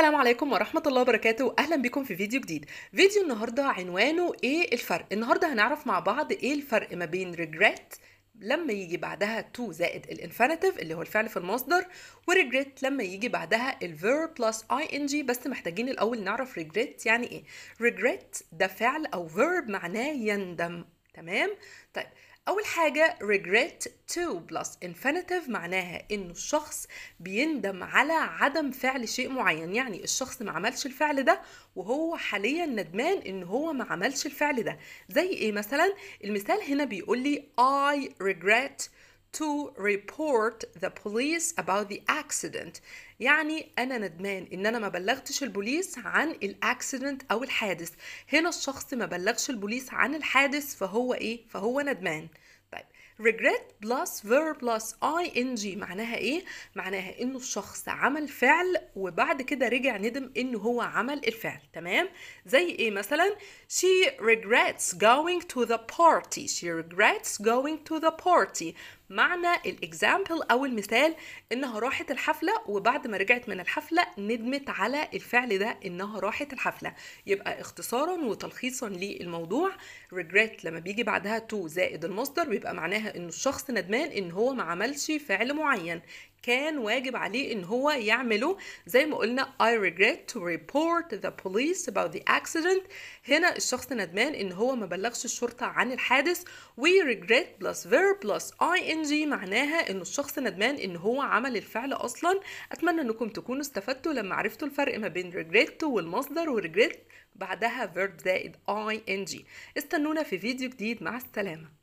السلام عليكم ورحمة الله وبركاته أهلا بكم في فيديو جديد فيديو النهاردة عنوانه إيه الفرق النهاردة هنعرف مع بعض إيه الفرق ما بين regret لما يجي بعدها to زائد الانفينيتيف اللي هو الفعل في المصدر وريجريت لما يجي بعدها الverb بلس ing بس محتاجين الاول نعرف ريجريت يعني ايه ريجريت ده فعل او verb معناه يندم تمام طيب أول حاجة regret to plus infinitive معناها إنه الشخص بيندم على عدم فعل شيء معين يعني الشخص ما عملش الفعل ده وهو حاليا ندمان إن هو ما عملش الفعل ده زي إيه مثلا المثال هنا بيقول لي I regret to report the police about the accident يعني انا ندمان ان انا ما بلغتش البوليس عن الاكسيدنت او الحادث هنا الشخص ما بلغش البوليس عن الحادث فهو ايه فهو ندمان طيب regret plus verb plus ing معناها ايه معناها انه الشخص عمل فعل وبعد كده رجع ندم انه هو عمل الفعل تمام زي ايه مثلا she regrets going to the party she regrets going to the party معنى الاكزامبل او المثال انها راحت الحفله وبعد ما رجعت من الحفله ندمت على الفعل ده انها راحت الحفله يبقى اختصارا وتلخيصا للموضوع regret لما بيجي بعدها to زائد المصدر بيبقى معناها إن الشخص ندمان ان هو ما عملش فعل معين كان واجب عليه ان هو يعمله زي ما قلنا I regret to report the police about the accident هنا الشخص ندمان ان هو ما بلغش الشرطة عن الحادث we regret plus verb plus ing معناها ان الشخص ندمان ان هو عمل الفعل اصلا اتمنى انكم تكونوا استفدتوا لما عرفتوا الفرق ما بين regret والمصدر و regret بعدها verb زائد ing استنونا في فيديو جديد مع السلامة